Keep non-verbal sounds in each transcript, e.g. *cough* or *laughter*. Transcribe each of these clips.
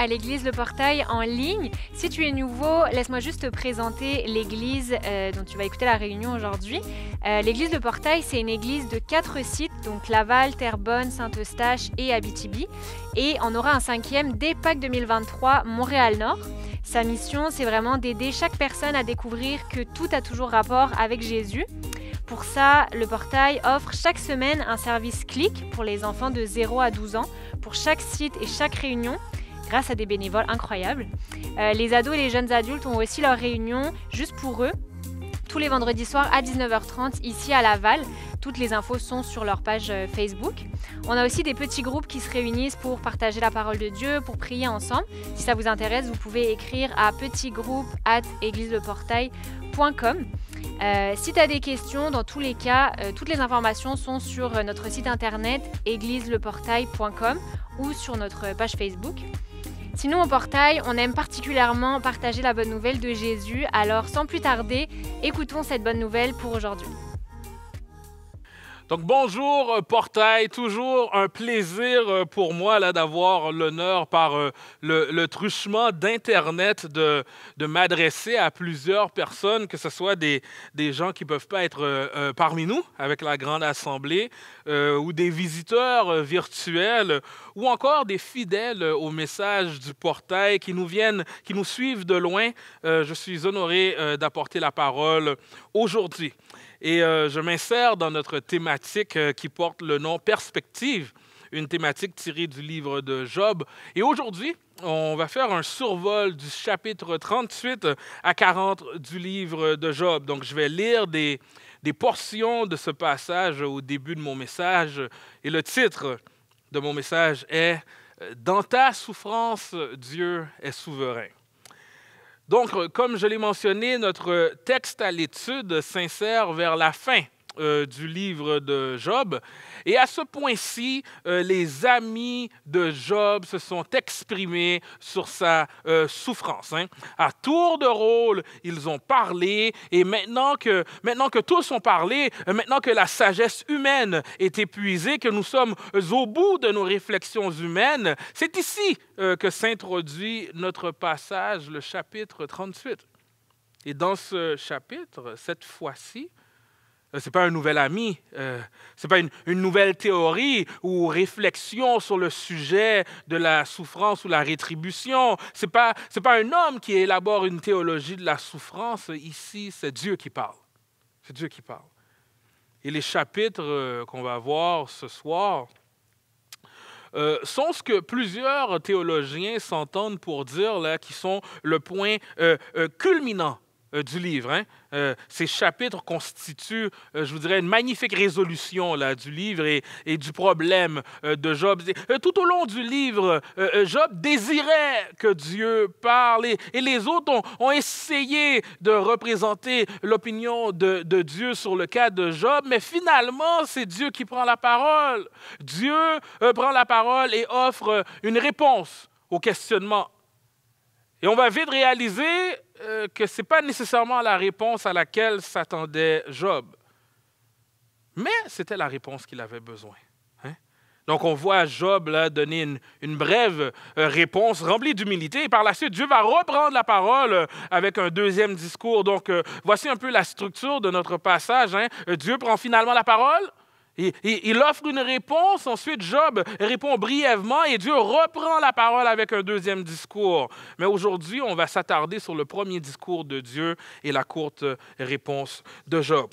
à l'église Le Portail en ligne. Si tu es nouveau, laisse-moi juste te présenter l'église euh, dont tu vas écouter la réunion aujourd'hui. Euh, l'église Le Portail, c'est une église de quatre sites, donc Laval, Terrebonne, Saint-Eustache et Abitibi. Et on aura un cinquième dès Pâques 2023, Montréal-Nord. Sa mission, c'est vraiment d'aider chaque personne à découvrir que tout a toujours rapport avec Jésus. Pour ça, le portail offre chaque semaine un service clic pour les enfants de 0 à 12 ans, pour chaque site et chaque réunion grâce à des bénévoles incroyables. Euh, les ados et les jeunes adultes ont aussi leur réunion juste pour eux tous les vendredis soirs à 19h30 ici à Laval. Toutes les infos sont sur leur page euh, Facebook. On a aussi des petits groupes qui se réunissent pour partager la parole de Dieu, pour prier ensemble. Si ça vous intéresse, vous pouvez écrire à le Euh, si tu as des questions, dans tous les cas, euh, toutes les informations sont sur notre site internet église ou sur notre page Facebook. Sinon, au portail, on aime particulièrement partager la bonne nouvelle de Jésus, alors sans plus tarder, écoutons cette bonne nouvelle pour aujourd'hui. Donc bonjour euh, Portail, toujours un plaisir euh, pour moi là d'avoir l'honneur par euh, le, truchement d'Internet de, m'adresser à plusieurs personnes, que ce soit des, des gens qui ne peuvent pas être parmi nous avec la Grande Assemblée, ou des visiteurs virtuels, ou encore des fidèles au message du Portail qui nous viennent, qui nous suivent de loin. je suis honoré d'apporter la parole aujourd'hui. Et euh, je m'insère dans notre thématique euh, qui porte le nom Perspective, une thématique tirée du livre de Job. Et aujourd'hui, on va faire un survol du chapitre 38 euh, à 40 du livre de Job. Donc je vais lire des portions de ce passage au début de mon message. Et le titre de mon message est Dans ta souffrance, Dieu est souverain. Donc, euh, comme je l'ai mentionné, notre texte à l'étude s'insère vers la fin euh, du livre de Job. Et à ce point-ci, euh, les amis de Job se sont exprimés sur sa euh, souffrance. Hein. À tour de rôle, ils ont parlé. Et maintenant que, maintenant que tous ont parlé, maintenant que la sagesse humaine est épuisée, que nous sommes au bout de nos réflexions humaines, c'est ici que s'introduit notre passage, le chapitre 38. Et dans ce chapitre, cette fois-ci, euh, c'est pas un nouvel ami, euh, n'est pas une, nouvelle théorie ou réflexion sur le sujet de la souffrance ou la rétribution. C'est pas pas un homme qui élabore une théologie de la souffrance. Ici, c'est Dieu qui parle. C'est Dieu qui parle. Et les chapitres euh, qu'on va voir ce soir euh, sont ce que plusieurs théologiens s'entendent pour dire là, qui sont le point culminant euh, du livre. Hein. Euh, ces chapitres constituent, euh, je vous dirais, une magnifique résolution là, du livre et, du problème de Job. tout au long du livre, Job désirait que Dieu parle et, les autres ont, essayé de représenter l'opinion de, de, Dieu sur le cas de Job, mais finalement, c'est Dieu qui prend la parole. Dieu prend la parole et offre une réponse au questionnement. Et on va vite réaliser euh, que ce n'est pas nécessairement la réponse à laquelle s'attendait Job, mais c'était la réponse qu'il avait besoin. Hein. Donc on voit Job donner une, brève euh, réponse remplie d'humilité, et par la suite, Dieu va reprendre la parole euh, avec un deuxième discours. Donc voici un peu la structure de notre passage. Hein. Dieu prend finalement la parole, il, offre une réponse, ensuite Job répond brièvement et Dieu reprend la parole avec un deuxième discours. Mais aujourd'hui, on va s'attarder sur le premier discours de Dieu et la courte réponse de Job.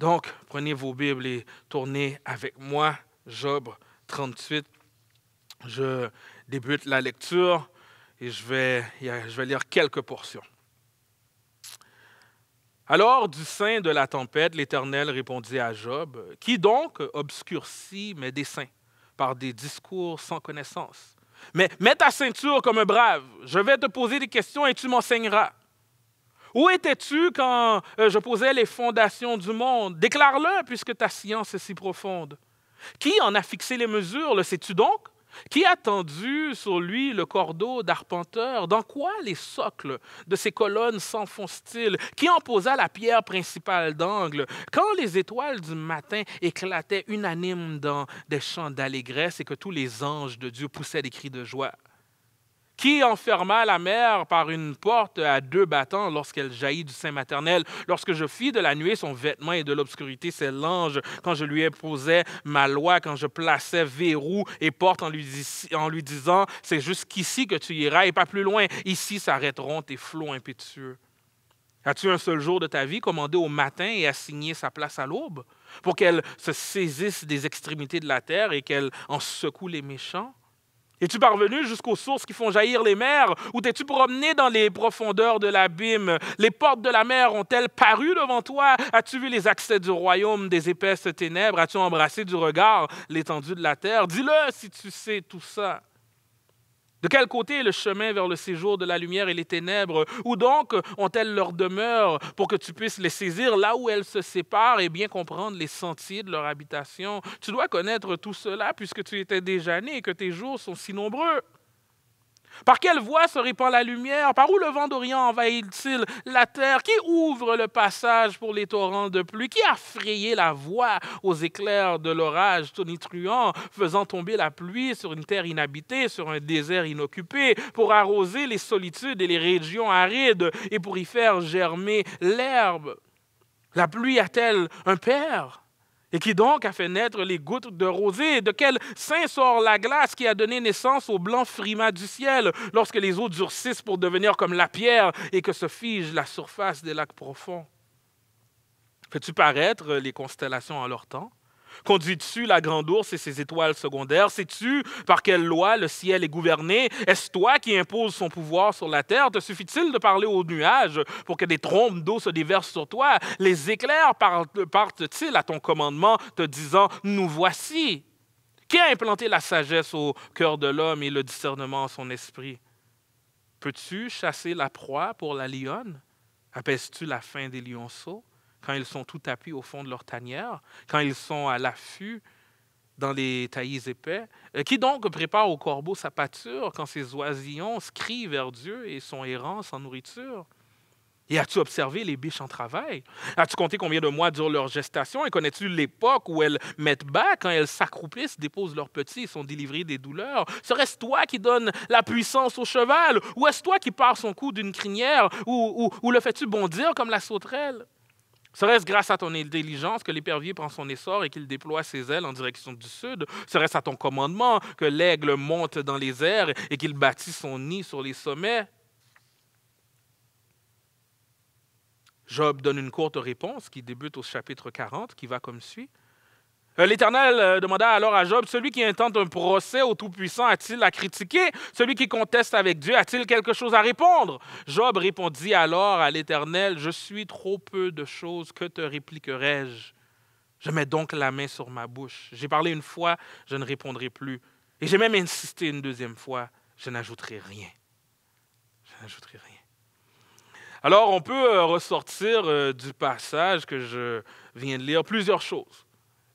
Donc, prenez vos Bibles et tournez avec moi, Job 38. Je débute la lecture et je vais, je vais lire quelques portions. Alors, du sein de la tempête, l'Éternel répondit à Job Qui donc obscurcit mes desseins par des discours sans connaissance Mais mets ta ceinture comme un brave, je vais te poser des questions et tu m'enseigneras. Où étais-tu quand euh, je posais les fondations du monde Déclare-le, puisque ta science est si profonde. Qui en a fixé les mesures Le sais-tu donc qui a tendu sur lui le cordeau d'arpenteur Dans quoi les socles de ses colonnes s'enfoncent-ils Qui en posa la pierre principale d'angle Quand les étoiles du matin éclataient unanimes dans des chants d'allégresse et que tous les anges de Dieu poussaient des cris de joie qui enferma la mer par une porte à deux battants lorsqu'elle jaillit du sein maternel. Lorsque je fis de la nuée son vêtement et de l'obscurité ses langes, quand je lui imposais ma loi, quand je plaçais verrou et porte en lui, en lui disant, c'est jusqu'ici que tu iras et pas plus loin, ici s'arrêteront tes flots impétueux. As-tu un seul jour de ta vie commandé au matin et assigné sa place à l'aube pour qu'elle se saisisse des extrémités de la terre et qu'elle en secoue les méchants? Es-tu parvenu jusqu'aux sources qui font jaillir les mers? Ou t'es-tu promené dans les profondeurs de l'abîme? Les portes de la mer ont-elles paru devant toi? As-tu vu les accès du royaume des épaisses ténèbres? As-tu embrassé du regard l'étendue de la terre? Dis-le si tu sais tout ça. De quel côté est le chemin vers le séjour de la lumière et les ténèbres Où donc ont-elles leur demeure pour que tu puisses les saisir là où elles se séparent et bien comprendre les sentiers de leur habitation Tu dois connaître tout cela puisque tu étais déjà né et que tes jours sont si nombreux. Par quelle voie se répand la lumière? Par où le vent d'Orient envahit-il la terre? Qui ouvre le passage pour les torrents de pluie? Qui a frayé la voie aux éclairs de l'orage tonitruant, faisant tomber la pluie sur une terre inhabitée, sur un désert inoccupé, pour arroser les solitudes et les régions arides et pour y faire germer l'herbe? La pluie a-t-elle un père? Et qui donc a fait naître les gouttes de rosée De quel saint sort la glace qui a donné naissance au blanc frimas du ciel lorsque les eaux durcissent pour devenir comme la pierre et que se fige la surface des lacs profonds Fais-tu paraître les constellations en leur temps Conduis-tu la grande ours et ses étoiles secondaires? Sais-tu par quelle loi le ciel est gouverné? Est-ce toi qui imposes son pouvoir sur la terre? Te suffit-il de parler aux nuages pour que des trombes d'eau se déversent sur toi? Les éclairs partent-ils à ton commandement, te disant, nous voici? Qui a implanté la sagesse au cœur de l'homme et le discernement en son esprit? Peux-tu chasser la proie pour la lionne? apaises tu la faim des lionceaux? quand ils sont tout tapis au fond de leur tanière, quand ils sont à l'affût dans les taillis épais. Euh, qui donc prépare au corbeau sa pâture quand ses oisillons crient vers Dieu et sont errants sans nourriture? Et as-tu observé les biches en travail? As-tu compté combien de mois durent leur gestation? Et connais-tu l'époque où elles mettent bas, quand elles s'accroupissent, déposent leurs petits et sont délivrées des douleurs? Serait-ce toi qui donnes la puissance au cheval? Ou est-ce toi qui pars son cou d'une crinière? ou, ou le fais-tu bondir comme la sauterelle? Serait-ce grâce à ton intelligence que l'épervier prend son essor et qu'il déploie ses ailes en direction du sud? Serait-ce à ton commandement que l'aigle monte dans les airs et qu'il bâtit son nid sur les sommets? Job donne une courte réponse qui débute au chapitre 40, qui va comme suit. Euh, L'Éternel euh, demanda alors à Job, Celui qui intente un procès au Tout-Puissant a-t-il à critiquer Celui qui conteste avec Dieu a-t-il quelque chose à répondre Job répondit alors à l'Éternel, Je suis trop peu de choses, que te répliquerai-je Je mets donc la main sur ma bouche. J'ai parlé une fois, je ne répondrai plus. Et j'ai même insisté une deuxième fois, je n'ajouterai rien. Je n'ajouterai rien. Alors on peut euh, ressortir du passage que je viens de lire plusieurs choses.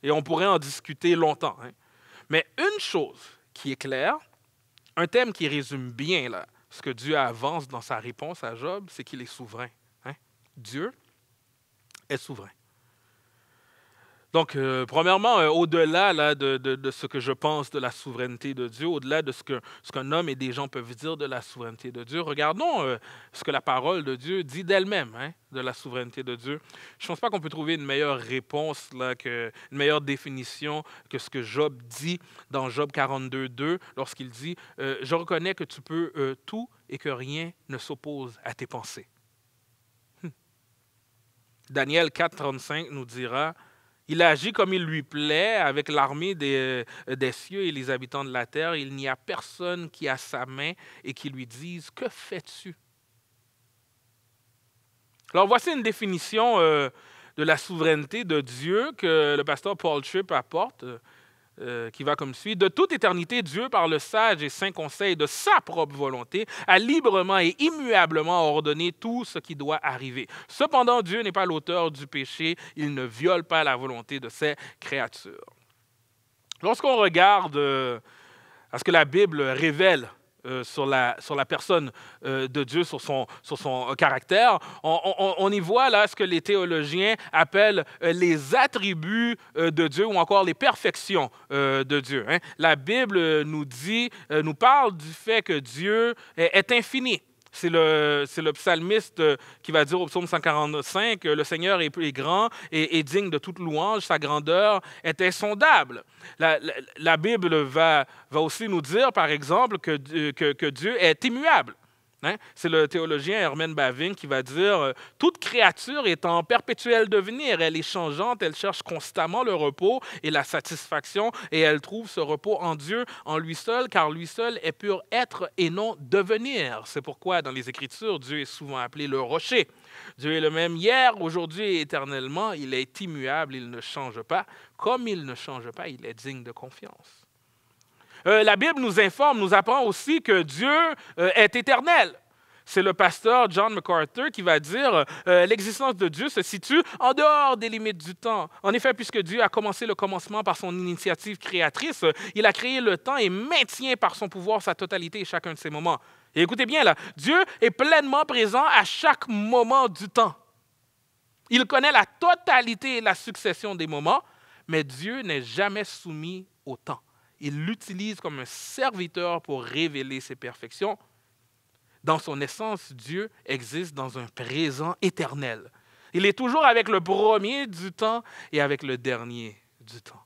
Et on pourrait en discuter longtemps. Hein. Mais une chose qui est claire, un thème qui résume bien là, ce que Dieu avance dans sa réponse à Job, c'est qu'il est souverain. Hein. Dieu est souverain. Donc, euh, premièrement, euh, au-delà de, ce que je pense de la souveraineté de Dieu, au-delà de ce, que, ce qu'un homme et des gens peuvent dire de la souveraineté de Dieu, regardons euh, ce que la parole de Dieu dit d'elle-même, hein, de la souveraineté de Dieu. Je ne pense pas qu'on peut trouver une meilleure réponse, là, que, une meilleure définition que ce que Job dit dans Job 42.2, lorsqu'il dit Je reconnais que tu peux tout et que rien ne s'oppose à tes pensées. Hum. Daniel 4.35 nous dira il agit comme il lui plaît avec l'armée euh, des, cieux et les habitants de la terre. Il n'y a personne qui a sa main et qui lui dise Que fais-tu Alors voici une définition euh, de la souveraineté de Dieu que le pasteur Paul Tripp apporte. Euh, qui va comme suit. De toute éternité, Dieu, par le sage et saint conseil de sa propre volonté, a librement et immuablement ordonné tout ce qui doit arriver. Cependant, Dieu n'est pas l'auteur du péché, il ne viole pas la volonté de ses créatures. Lorsqu'on regarde euh, à ce que la Bible révèle euh, sur, la, sur la personne euh, de Dieu, sur son, sur son euh, caractère. On, y voit là ce que les théologiens appellent les attributs de Dieu ou encore les perfections de Dieu. Hein. La Bible nous dit, nous parle du fait que Dieu est infini. C'est le, psalmiste euh, qui va dire au psaume 145, euh, Le Seigneur est, grand et est digne de toute louange, sa grandeur est insondable. La, Bible va, aussi nous dire, par exemple, que euh, Dieu est immuable. Hein? C'est le théologien Hermène Bavin qui va dire euh, Toute créature est en perpétuel devenir, elle est changeante, elle cherche constamment le repos et la satisfaction, et elle trouve ce repos en Dieu, en lui seul, car lui seul est pur être et non devenir. C'est pourquoi dans les Écritures, Dieu est souvent appelé le rocher. Dieu est le même hier, aujourd'hui et éternellement, il est immuable, il ne change pas. Comme il ne change pas, il est digne de confiance. Euh, la Bible nous informe, nous apprend aussi que Dieu euh, est éternel. C'est le pasteur John MacArthur qui va dire euh, l'existence de Dieu se situe en dehors des limites du temps. En effet, puisque Dieu a commencé le commencement par son initiative créatrice, il a créé le temps et maintient par son pouvoir sa totalité et chacun de ses moments. Et écoutez bien là, Dieu est pleinement présent à chaque moment du temps. Il connaît la totalité et la succession des moments, mais Dieu n'est jamais soumis au temps il l'utilise comme un serviteur pour révéler ses perfections. Dans son essence, Dieu existe dans un présent éternel. Il est toujours avec le premier du temps et avec le dernier du temps.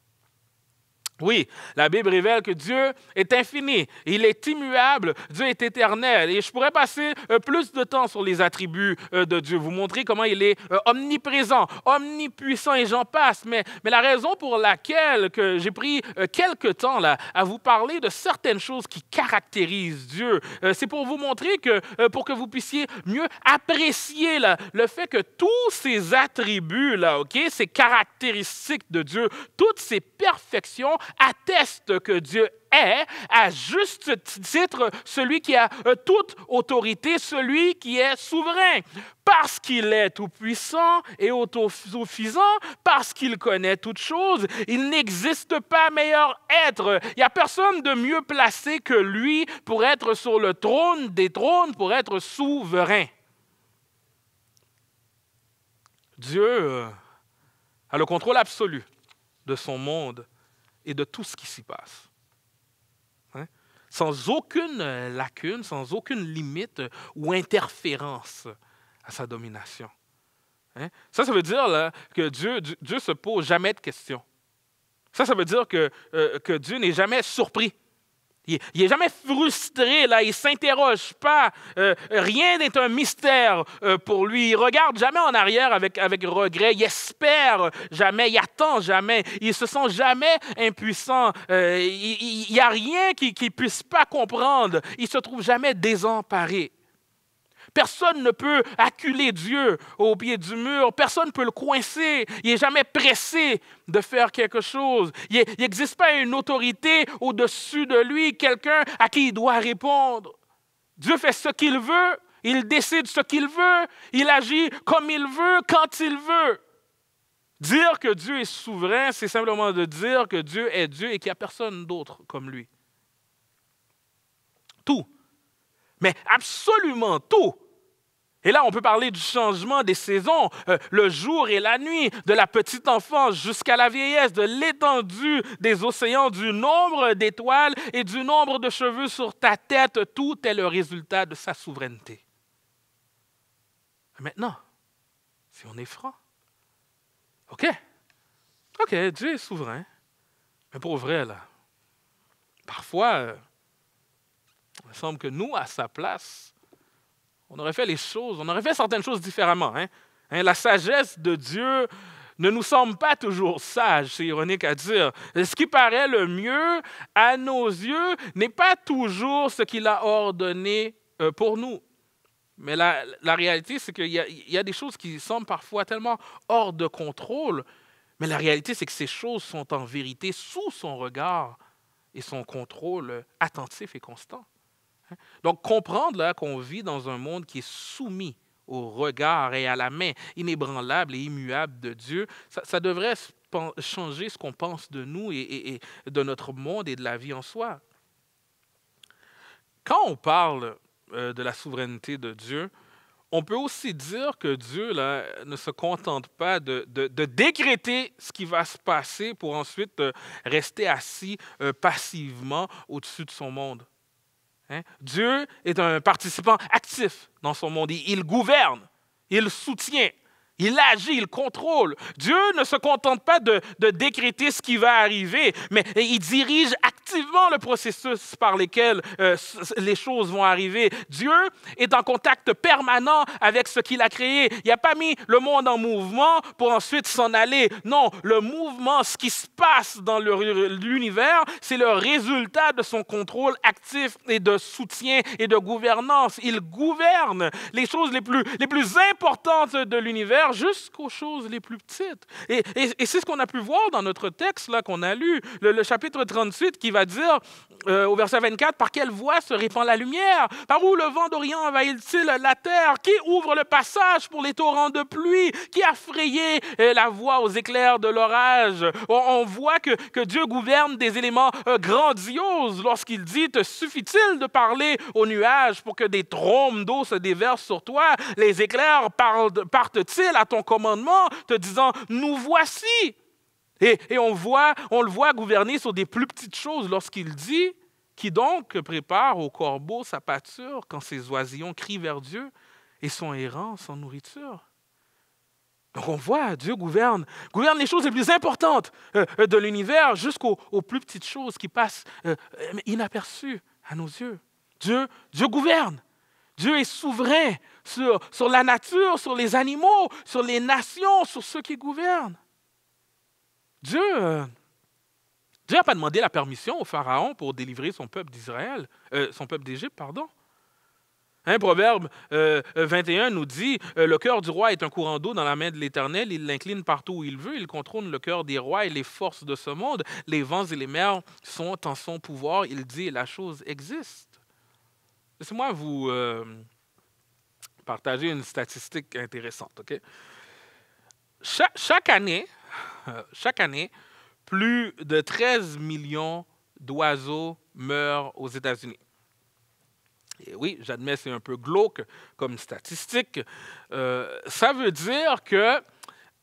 Oui, la Bible révèle que Dieu est infini, il est immuable, Dieu est éternel. Et je pourrais passer euh, plus de temps sur les attributs euh, de Dieu, vous montrer comment il est euh, omniprésent, omnipuissant et j'en passe. Mais, mais, la raison pour laquelle que j'ai pris quelques temps là, à vous parler de certaines choses qui caractérisent Dieu, c'est pour vous montrer que pour que vous puissiez mieux apprécier le fait que tous ces attributs, là, ok, ces caractéristiques de Dieu, toutes ces perfections, atteste que Dieu est, à juste titre, celui qui a euh, toute autorité, celui qui est souverain, parce qu'il est tout-puissant et autosuffisant, parce qu'il connaît toutes choses. Il n'existe pas meilleur être. Il n'y a personne de mieux placé que lui pour être sur le trône des trônes, pour être souverain. Dieu euh, a le contrôle absolu de son monde et de tout ce qui s'y passe. Hein? Sans aucune lacune, sans aucune limite ou interférence à sa domination. Hein? Ça, ça veut dire là, que Dieu ne se pose jamais de questions. Ça, ça veut dire que, euh, que Dieu n'est jamais surpris. Il n'est jamais frustré, là, il ne s'interroge pas. Euh, rien n'est un mystère euh, pour lui. Il regarde jamais en arrière avec, avec regret. Il espère jamais, il attend jamais. Il se sent jamais impuissant. Euh, il n'y a rien qu'il ne puisse pas comprendre. Il se trouve jamais désemparé. Personne ne peut acculer Dieu au pied du mur. Personne ne peut le coincer. Il n'est jamais pressé de faire quelque chose. Il n'existe pas une autorité au-dessus de lui, quelqu'un à qui il doit répondre. Dieu fait ce qu'il veut. Il décide ce qu'il veut. Il agit comme il veut, quand il veut. Dire que Dieu est souverain, c'est simplement de dire que Dieu est Dieu et qu'il n'y a personne d'autre comme lui. Tout, mais absolument tout, et là, on peut parler du changement des saisons, euh, le jour et la nuit, de la petite enfance jusqu'à la vieillesse, de l'étendue des océans, du nombre d'étoiles et du nombre de cheveux sur ta tête. Tout est le résultat de sa souveraineté. Maintenant, si on est franc, OK, OK, Dieu est souverain. Mais pour vrai, là, parfois, euh, il me semble que nous, à sa place, on aurait fait les choses, on aurait fait certaines choses différemment. Hein. Hein, la sagesse de Dieu ne nous semble pas toujours sage, c'est ironique à dire. Ce qui paraît le mieux à nos yeux n'est pas toujours ce qu'il a ordonné euh, pour nous. Mais la, réalité, c'est qu'il y, a des choses qui semblent parfois tellement hors de contrôle, mais la réalité, c'est que ces choses sont en vérité sous son regard et son contrôle attentif et constant. Hein. Donc comprendre là qu'on vit dans un monde qui est soumis au regard et à la main inébranlable et immuable de Dieu, ça, devrait changer ce qu'on pense de nous et, de notre monde et de la vie en soi. Quand on parle euh, de la souveraineté de Dieu, on peut aussi dire que Dieu ne se contente pas de, décréter ce qui va se passer pour ensuite euh, rester assis euh, passivement au-dessus de son monde. Hein? Dieu est un participant actif dans son monde. Il gouverne, il soutient, il agit, il contrôle. Dieu ne se contente pas de, décréter ce qui va arriver, mais il dirige activement le processus par lequel euh, les choses vont arriver. Dieu est en contact permanent avec ce qu'il a créé. Il n'a pas mis le monde en mouvement pour ensuite s'en aller. Non, le mouvement, ce qui se passe dans l'univers, c'est le résultat de son contrôle actif et de soutien et de gouvernance. Il gouverne les choses les plus, les plus importantes de l'univers jusqu'aux choses les plus petites. Et, c'est ce qu'on a pu voir dans notre texte là qu'on a lu, le, le chapitre 38 qui va dire euh, au verset 24, par quelle voie se répand la lumière Par où le vent d'Orient envahit-il la terre Qui ouvre le passage pour les torrents de pluie Qui a frayé euh, la voie aux éclairs de l'orage on, voit que, Dieu gouverne des éléments euh, grandioses lorsqu'il dit, te suffit-il de parler aux nuages pour que des trombes d'eau se déversent sur toi Les éclairs partent-ils à ton commandement, te disant, nous voici et, on, voit, on le voit gouverner sur des plus petites choses lorsqu'il dit Qui donc prépare au corbeau sa pâture quand ses oisillons crient vers Dieu et sont errants sans nourriture donc on voit, Dieu gouverne, gouverne les choses les plus importantes euh, euh, de l'univers jusqu'aux plus petites choses qui passent euh, inaperçues à nos yeux. Dieu, Dieu gouverne. Dieu est souverain sur, sur la nature, sur les animaux, sur les nations, sur ceux qui gouvernent. Dieu n'a euh, pas demandé la permission au Pharaon pour délivrer son peuple d'Israël, euh, son peuple d'Égypte, pardon. Un proverbe 21 euh, nous dit Le cœur du roi est un courant d'eau dans la main de l'Éternel, il l'incline partout où il veut, il contrôle le cœur des rois et les forces de ce monde. Les vents et les mers sont en son pouvoir, il dit la chose existe. Laissez-moi vous partager une statistique intéressante. ok *laughs* chaque, année, plus de 13 millions d'oiseaux meurent aux États-Unis. oui, j'admets, c'est un peu glauque comme statistique. Euh, ça veut dire que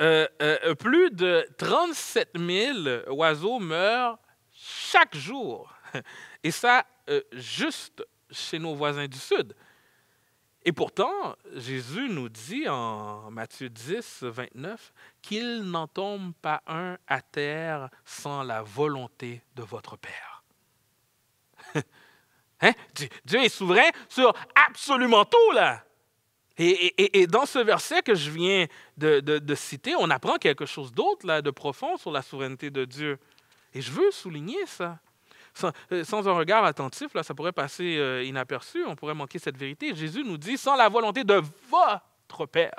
euh, euh, plus de 37 000 oiseaux meurent chaque jour. *laughs* Et ça, juste chez nos voisins du Sud. Et pourtant, Jésus nous dit en Matthieu 10, 29, qu'il n'en tombe pas un à terre sans la volonté de votre Père. *laughs* hein? Dieu est souverain sur absolument tout, là. Et, dans ce verset que je viens de, de citer, on apprend quelque chose d'autre, là, de profond sur la souveraineté de Dieu. Et je veux souligner ça. Euh, sans, un regard attentif, là, ça pourrait passer euh, inaperçu, on pourrait manquer cette vérité. Jésus nous dit, sans la volonté de votre Père.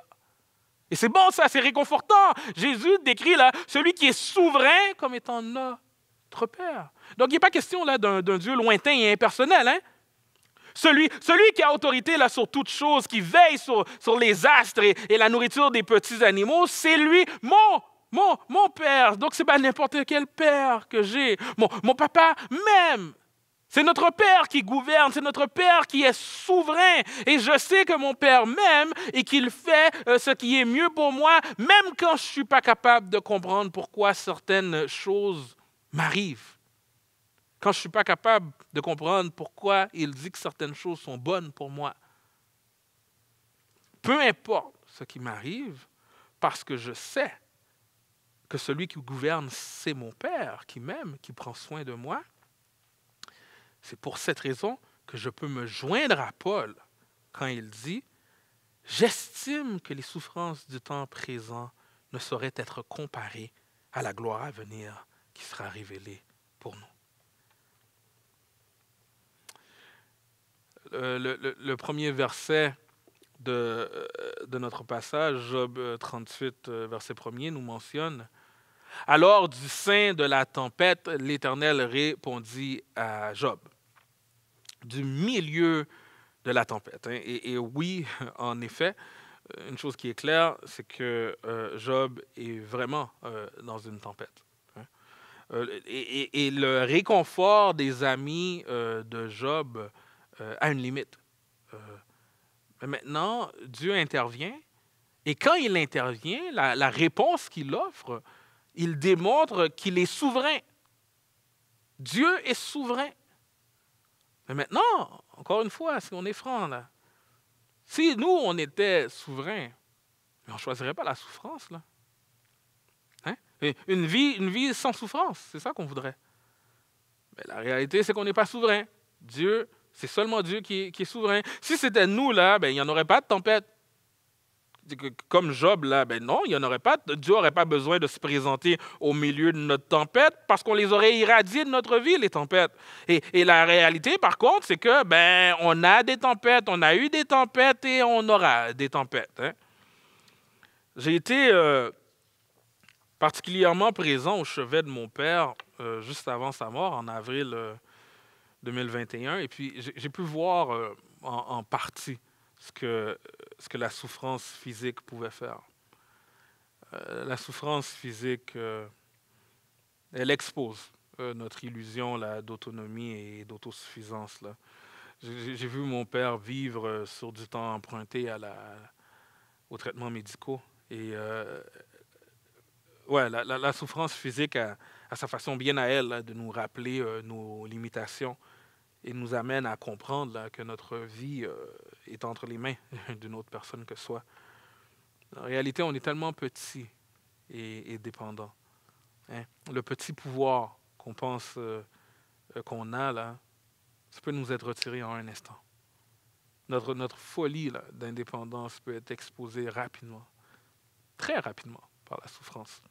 Et c'est bon, ça, c'est réconfortant. Jésus décrit là, celui qui est souverain comme étant notre Père. Donc, il a pas question là d'un Dieu lointain et impersonnel. Hein? Celui, celui, qui a autorité là, sur toutes choses, qui veille sur, sur les astres et, et, la nourriture des petits animaux, c'est lui, mon mon, père. Donc ce n'est pas n'importe quel père que j'ai. Mon, mon papa même. C'est notre Père qui gouverne, c'est notre Père qui est souverain. Et je sais que mon Père m'aime et qu'il fait euh, ce qui est mieux pour moi, même quand je ne suis pas capable de comprendre pourquoi certaines choses m'arrivent. Quand je ne suis pas capable de comprendre pourquoi il dit que certaines choses sont bonnes pour moi. Peu importe ce qui m'arrive, parce que je sais que celui qui gouverne, c'est mon Père qui m'aime, qui prend soin de moi. C'est pour cette raison que je peux me joindre à Paul quand il dit, J'estime que les souffrances du temps présent ne sauraient être comparées à la gloire à venir qui sera révélée pour nous. Euh, le, premier verset de, euh, de, notre passage, Job 38, euh, verset 1 nous mentionne alors du sein de la tempête, l'Éternel répondit à Job. Du milieu de la tempête. Hein. Et, oui, *laughs* en effet, euh, une chose qui est claire, c'est que euh, Job est vraiment euh, dans une tempête. Hein. Et, le réconfort des amis de Job a une limite. maintenant, Dieu intervient. Et quand il intervient, la réponse qu'il offre, il démontre qu'il est souverain. Dieu est souverain. Mais maintenant, encore une fois, si on est franc, si nous, on était souverains, on ne choisirait pas la souffrance. Là. Hein? Une, vie, une vie sans souffrance, c'est ça qu'on voudrait. Mais la réalité, c'est qu'on n'est pas souverain. Dieu, c'est seulement Dieu qui est, souverain. Si c'était nous, là, ben, il n'y en aurait pas de tempête comme Job, là, ben non, il pas, Dieu n'aurait pas besoin de se présenter au milieu de notre tempête parce qu'on les aurait irradiés de notre vie, les tempêtes. Et, la réalité, par contre, c'est que, ben, on a des tempêtes, on a eu des tempêtes et on aura des tempêtes. Hein. J'ai été euh, particulièrement présent au chevet de mon père euh, juste avant sa mort, en avril 2021, euh, et puis j'ai pu voir en, partie ce que, ce que la souffrance physique pouvait faire. Euh, la souffrance physique, euh, elle expose euh, notre illusion d'autonomie et d'autosuffisance. J'ai vu mon père vivre sur du temps emprunté à la, aux traitements médicaux. Et ouais, la, la, souffrance physique a, sa façon bien à elle de nous rappeler nos limitations et nous amène à comprendre là, que notre vie euh, est entre les mains *laughs* d'une autre personne que soi. En réalité, on est tellement petit et, dépendant. Hein. Le petit pouvoir qu'on pense euh, euh, qu'on a là, ça peut nous être retiré en un instant. Notre, notre folie d'indépendance peut être exposée rapidement, très rapidement par la souffrance.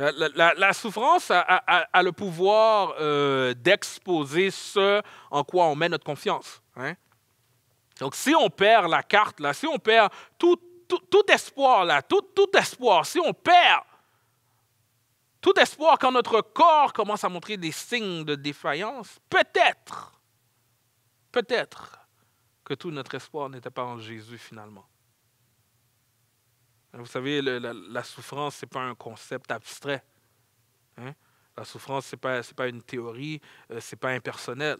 Euh, la, souffrance a, le pouvoir euh, d'exposer ce en quoi on met notre confiance. Hein. Donc si on perd la carte, là, si on perd tout, tout, espoir, là, tout, tout espoir, si on perd tout espoir quand notre corps commence à montrer des signes de défaillance, peut-être, peut-être que tout notre espoir n'était pas en Jésus finalement. Vous savez, la, souffrance, ce n'est pas un concept abstrait. Hein? La souffrance, ce n'est pas, pas, une théorie, euh, c'est ce n'est pas impersonnel.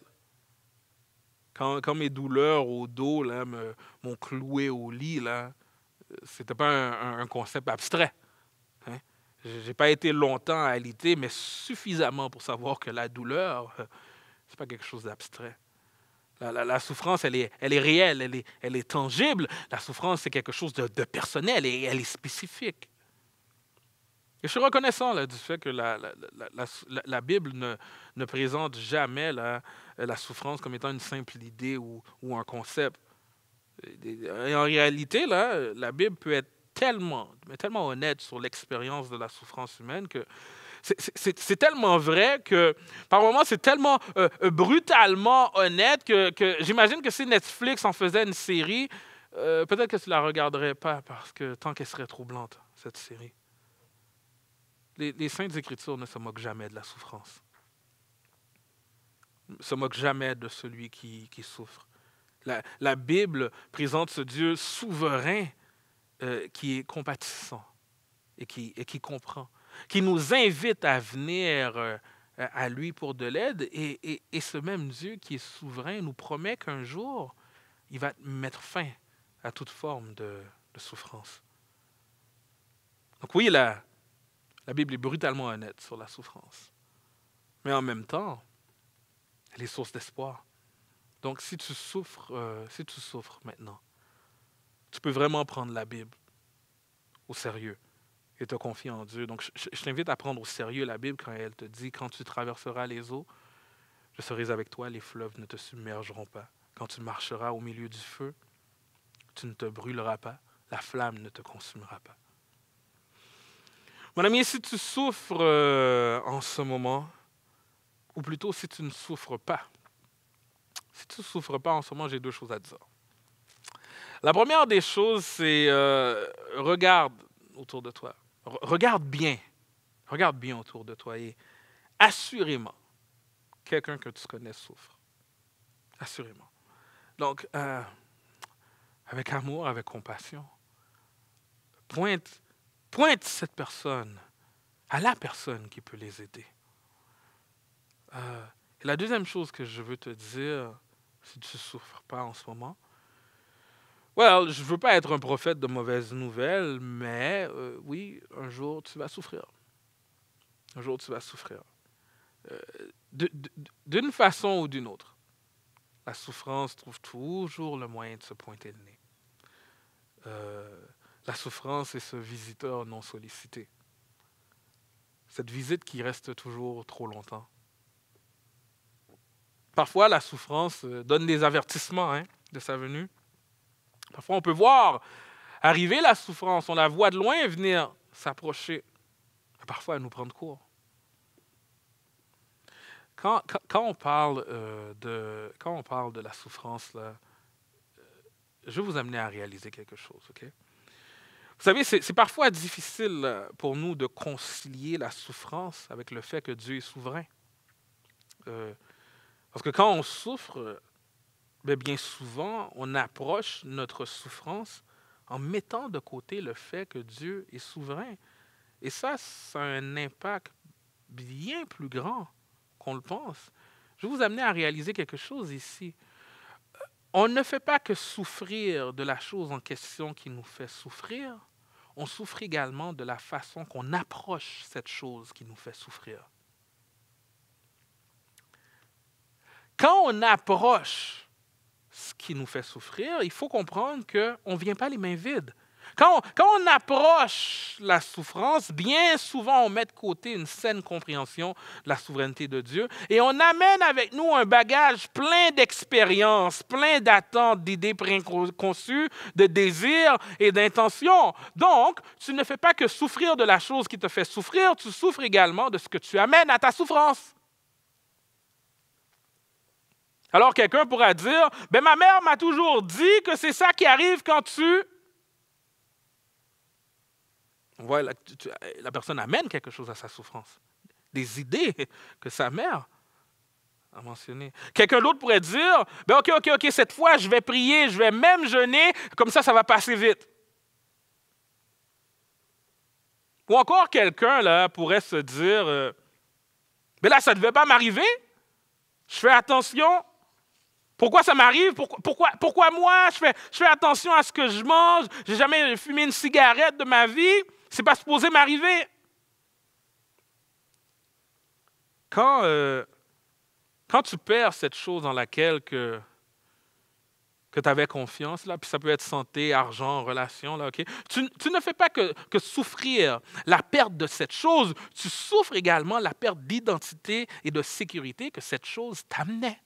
Quand, quand, mes douleurs au dos m'ont cloué au lit, là, euh, c'était pas un, concept abstrait. Hein? Je n'ai pas été longtemps à alité, mais suffisamment pour savoir que la douleur, *laughs* c'est pas quelque chose d'abstrait. La, souffrance, elle est, réelle, elle est, tangible. La souffrance, c'est quelque chose de, personnel et elle est spécifique. Et je suis reconnaissant du fait que la, Bible ne, présente jamais la souffrance comme étant une simple idée ou, un concept. Et en réalité, la Bible peut être tellement, tellement honnête sur l'expérience de la souffrance humaine que c'est tellement vrai que par moments, c'est tellement euh, euh, brutalement honnête que, j'imagine que si Netflix en faisait une série, euh, peut-être que tu ne la regarderais pas parce que tant qu'elle serait troublante, cette série. Les, Saintes Écritures ne se moquent jamais de la souffrance ne se moquent jamais de celui qui, qui souffre. La, Bible présente ce Dieu souverain qui est compatissant et qui, et qui comprend qui nous invite à venir euh, à lui pour de l'aide. Et, ce même Dieu qui est souverain nous promet qu'un jour, il va mettre fin à toute forme de, souffrance. Donc oui, la, la Bible est brutalement honnête sur la souffrance. Mais en même temps, elle est source d'espoir. Donc si tu souffres, euh, si tu souffres maintenant, tu peux vraiment prendre la Bible au sérieux et te confier en Dieu. Donc, je, t'invite à prendre au sérieux la Bible quand elle te dit, quand tu traverseras les eaux, je serai avec toi, les fleuves ne te submergeront pas. Quand tu marcheras au milieu du feu, tu ne te brûleras pas, la flamme ne te consumera pas. Mon ami, si tu souffres euh, en ce moment, ou plutôt si tu ne souffres pas, si tu ne souffres pas en ce moment, j'ai deux choses à dire. La première des choses, c'est euh, regarde autour de toi regarde bien, regarde bien autour de toi et assurément, quelqu'un que tu connais souffre. Assurément. Donc, euh, avec amour, avec compassion, pointe, pointe cette personne à la personne qui peut les aider. Euh, et la deuxième chose que je veux te dire, si tu ne souffres pas en ce moment, Well, je veux pas être un prophète de mauvaises nouvelles, mais euh, oui, un jour tu vas souffrir. Un jour tu vas souffrir. Euh, d'une façon ou d'une autre. La souffrance trouve toujours le moyen de se pointer le nez. Euh, la souffrance est ce visiteur non sollicité. Cette visite qui reste toujours trop longtemps. Parfois, la souffrance donne des avertissements hein, de sa venue. Parfois, on peut voir arriver la souffrance, on la voit de loin venir s'approcher. Parfois, elle nous prend de court. Quand, on parle, euh, de, quand on parle de la souffrance, là, euh, je vais vous amener à réaliser quelque chose. ok Vous savez, c'est parfois difficile euh, pour nous de concilier la souffrance avec le fait que Dieu est souverain. parce que quand on souffre, mais bien souvent, on approche notre souffrance en mettant de côté le fait que Dieu est souverain. Et ça, ça a un impact bien plus grand qu'on le pense. Je vais vous amener à réaliser quelque chose ici. Euh, on ne fait pas que souffrir de la chose en question qui nous fait souffrir, on souffre également de la façon qu'on approche cette chose qui nous fait souffrir. Quand on approche ce qui nous fait souffrir, il faut comprendre qu'on ne vient pas les mains vides. Quand quand on, approche la souffrance, bien souvent on met de côté une saine compréhension de la souveraineté de Dieu et on amène avec nous un bagage plein d'expériences, plein d'attentes, d'idées préconçues, de désirs et d'intentions. Donc, tu ne fais pas que souffrir de la chose qui te fait souffrir, tu souffres également de ce que tu amènes à ta souffrance. Alors quelqu'un pourrait dire, ben ma mère m'a toujours dit que c'est ça qui arrive quand tu... Voilà, euh, la personne amène quelque chose à sa souffrance, des idées que sa mère a mentionnées. Quelqu'un d'autre pourrait dire, ben ok, ok, ok, cette fois je vais prier, je vais même jeûner, comme ça ça va passer vite. Ou encore quelqu'un là pourrait se dire, mais euh, ben, là ça ne devait pas m'arriver, je fais attention, pourquoi ça m'arrive? Pourquoi, pourquoi, moi? Je fais, attention à ce que je mange. Je n'ai jamais fumé une cigarette de ma vie. C'est pas supposé m'arriver. Quand, euh, quand tu perds cette chose dans laquelle que, que tu avais confiance, là, puis ça peut être santé, argent, relation, là, OK? Tu, ne fais pas que souffrir la perte de cette chose, tu souffres également la perte d'identité et de sécurité que cette chose t'amenait.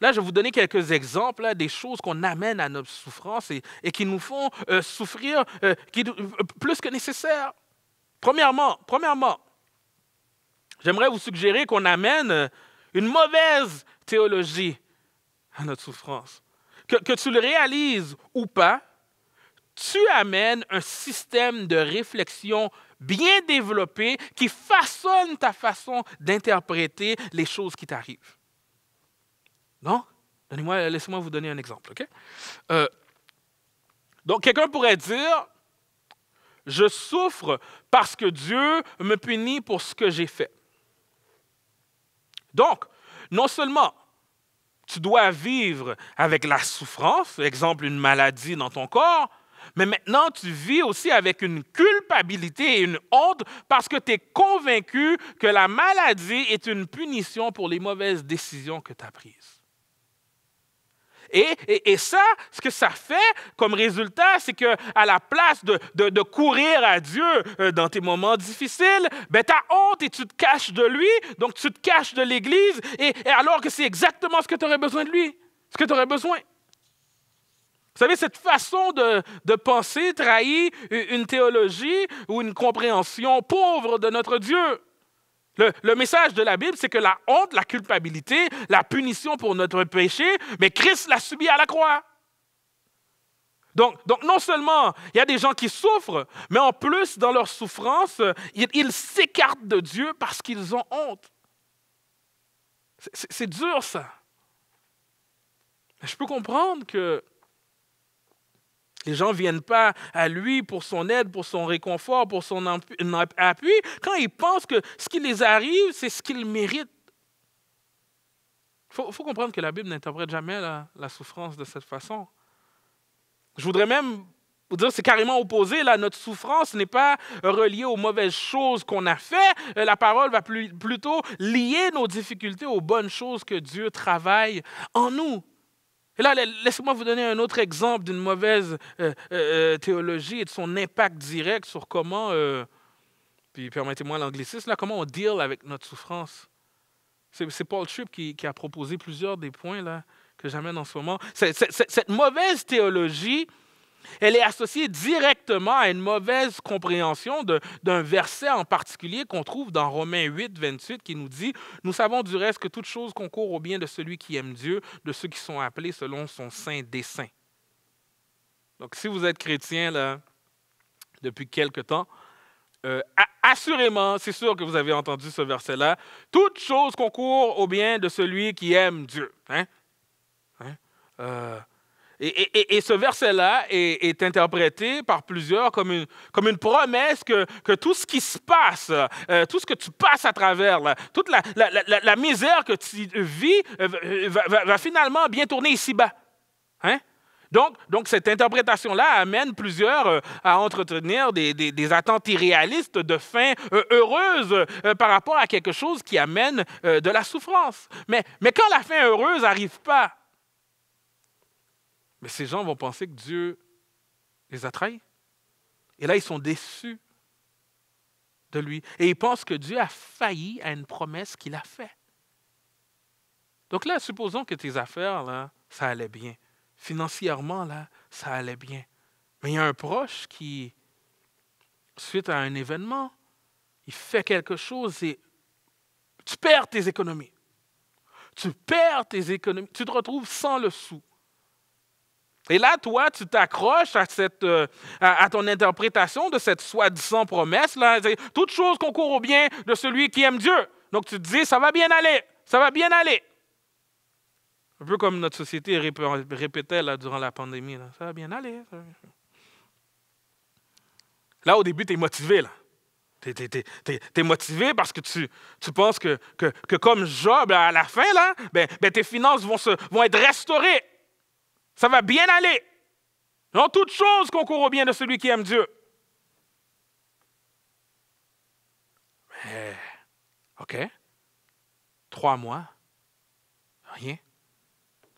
Là, je vais vous donner quelques exemples des choses qu'on amène à notre souffrance et, qui nous font euh, souffrir euh, euh, plus que nécessaire. Premièrement, premièrement, j'aimerais vous suggérer qu'on amène une mauvaise théologie à notre souffrance. que tu le réalises ou pas, tu amènes un système de réflexion bien développé qui façonne ta façon d'interpréter les choses qui t'arrivent. Non Donnez-moi, laissez-moi vous donner un exemple, OK? Euh, donc, quelqu'un pourrait dire, je souffre parce que Dieu me punit pour ce que j'ai fait. Donc, non seulement tu dois vivre avec la souffrance, exemple une maladie dans ton corps, mais maintenant tu vis aussi avec une culpabilité et une honte parce que tu es convaincu que la maladie est une punition pour les mauvaises décisions que tu as prises. Et, ça, ce que ça fait comme résultat, c'est que à la place de, courir à Dieu euh, dans tes moments difficiles, ben, tu as honte et tu te caches de lui, donc tu te caches de l'Église, et, alors que c'est exactement ce que tu aurais besoin de lui, ce que tu aurais besoin. Vous savez, cette façon de, de, penser trahit une théologie ou une compréhension pauvre de notre Dieu. Le, message de la Bible, c'est que la honte, la culpabilité, la punition pour notre péché, mais Christ l'a subi à la croix. Donc, donc non seulement il y a des gens qui souffrent, mais en plus, dans leur souffrance, ils s'écartent de Dieu parce qu'ils ont honte. C'est dur ça. Je peux comprendre que les gens ne viennent pas à lui pour son aide, pour son réconfort, pour son appui, quand ils pensent que ce qui les arrive, c'est ce qu'ils méritent. Il faut, comprendre que la Bible n'interprète jamais la, souffrance de cette façon. Je voudrais même vous dire, c'est carrément opposé. Là, notre souffrance n'est pas reliée aux mauvaises choses qu'on a fait. Euh, la parole va plutôt lier nos difficultés aux bonnes choses que Dieu travaille en nous. Et là, laissez-moi vous donner un autre exemple d'une mauvaise euh, euh, euh, théologie et de son impact direct sur comment, puis permettez-moi l'anglicisme, là, comment on deal avec notre souffrance. C'est, Paul Tripp qui, a proposé plusieurs des points là, que j'amène en ce moment. c'est cette mauvaise théologie elle est associée directement à une mauvaise compréhension d'un verset en particulier qu'on trouve dans Romains 8, 28, qui nous dit Nous savons du reste que toute chose concourt au bien de celui qui aime Dieu, de ceux qui sont appelés selon son saint dessein. Donc, si vous êtes chrétien depuis quelque temps, euh, assurément, c'est sûr que vous avez entendu ce verset-là. Toute chose concourt au bien de celui qui aime Dieu. Hein? Hein? Euh, et, ce verset-là est, interprété par plusieurs comme une, comme une promesse que, que, tout ce qui se passe, euh, tout ce que tu passes à travers, toute la, la, la, misère que tu vis euh, euh, va, finalement bien tourner ici-bas. Hein? Donc, donc, cette interprétation-là amène plusieurs à entretenir des, des, des, attentes irréalistes de fin heureuse par rapport à quelque chose qui amène de la souffrance. Mais, mais quand la fin heureuse n'arrive pas, mais ces gens vont penser que Dieu les a trahis. Et là, ils sont déçus de lui. Et ils pensent que Dieu a failli à une promesse qu'il a faite. Donc là, supposons que tes affaires, là, ça allait bien. Financièrement, là, ça allait bien. Mais il y a un proche qui, suite à un événement, il fait quelque chose et tu perds tes économies. Tu perds tes économies. Tu te retrouves sans le sou. Et là, toi, tu t'accroches à, cette, euh, à, ton interprétation de cette soi-disant promesse. Là. Toute chose concourt au bien de celui qui aime Dieu. Donc tu te dis, ça va bien aller, ça va bien aller. Un peu comme notre société répétait là, durant la pandémie. Ça va bien aller. Là, au début, tu es motivé. Tu es, motivé parce que tu, tu penses que, que, comme Job, à la fin, là, ben, ben, tes finances vont, se, vont être restaurées. Ça va bien aller. Dans toutes choses, concourt au bien de celui qui aime Dieu. Mais, OK. Trois mois, rien.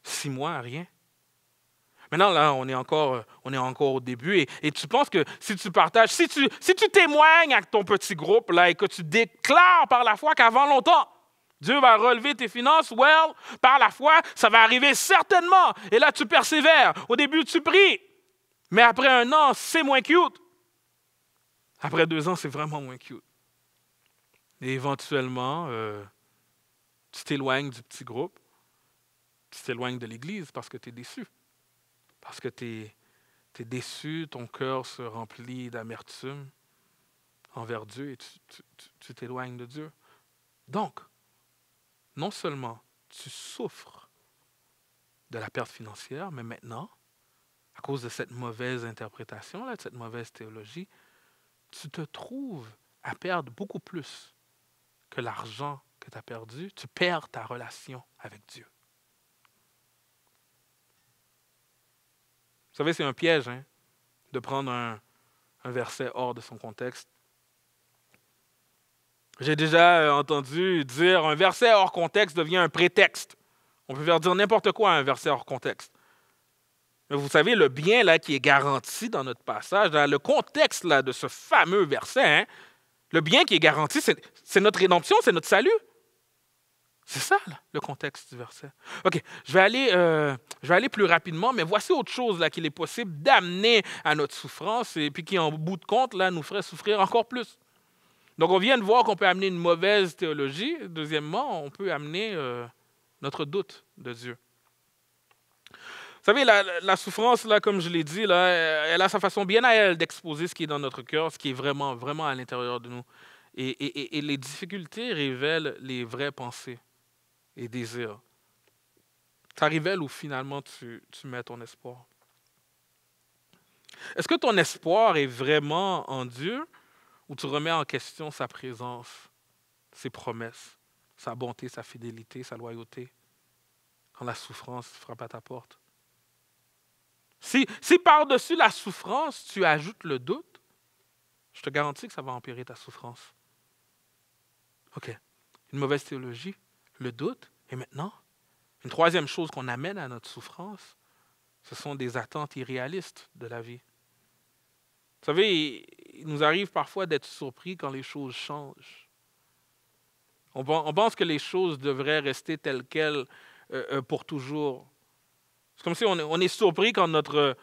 Six mois, rien. Maintenant, là, on est encore, euh, on est encore au début. Et, tu penses que si tu partages, si tu, si tu témoignes à ton petit groupe, là, et que tu déclares par la foi qu'avant longtemps, Dieu va relever tes finances, well, par la foi, ça va arriver certainement. Et là, tu persévères. Au début, tu pries. Mais après un an, c'est moins cute. Après deux ans, c'est vraiment moins cute. Et éventuellement, euh, tu t'éloignes du petit groupe, tu t'éloignes de l'Église parce que tu es déçu. Parce que tu es, déçu, ton cœur se remplit d'amertume envers Dieu et tu t'éloignes de Dieu. Donc, non seulement tu souffres de la perte financière, mais maintenant, à cause de cette mauvaise interprétation, là, de cette mauvaise théologie, tu te trouves à perdre beaucoup plus que l'argent que tu as perdu. Tu perds ta relation avec Dieu. Vous savez, c'est un piège hein, de prendre un verset hors de son contexte j'ai déjà euh, entendu dire un verset hors contexte devient un prétexte. On peut faire dire n'importe quoi à un verset hors contexte. Mais vous savez, le bien là qui est garanti dans notre passage, dans le contexte là, de ce fameux verset, hein, le bien qui est garanti, c'est notre rédemption, c'est notre salut. C'est ça, le contexte du verset. OK, je vais, aller, euh, je vais aller plus rapidement, mais voici autre chose là qu'il est possible d'amener à notre souffrance et puis qui, en bout de compte, là, nous ferait souffrir encore plus. Donc on vient de voir qu'on peut amener une mauvaise théologie. Deuxièmement, on peut amener euh, notre doute de Dieu. Vous savez, la, souffrance, là, comme je l'ai dit, là, elle a sa façon bien à elle d'exposer ce qui est dans notre cœur, ce qui est vraiment, vraiment à l'intérieur de nous. Et, les difficultés révèlent les vraies pensées et désirs. Ça révèle où finalement tu mets ton espoir. Est-ce que ton espoir est vraiment en Dieu où tu remets en question sa présence, ses promesses, sa bonté, sa fidélité, sa loyauté, quand la souffrance frappe à ta porte. Si, si par-dessus la souffrance, tu ajoutes le doute, je te garantis que ça va empirer ta souffrance. OK. Une mauvaise théologie, le doute, et maintenant, une troisième chose qu'on amène à notre souffrance, ce sont des attentes irréalistes de la vie. Vous savez, il nous arrive parfois d'être surpris quand les choses changent. On, pense que les choses devraient rester telles quelles euh, euh, pour toujours. C'est comme si on, est surpris quand notre,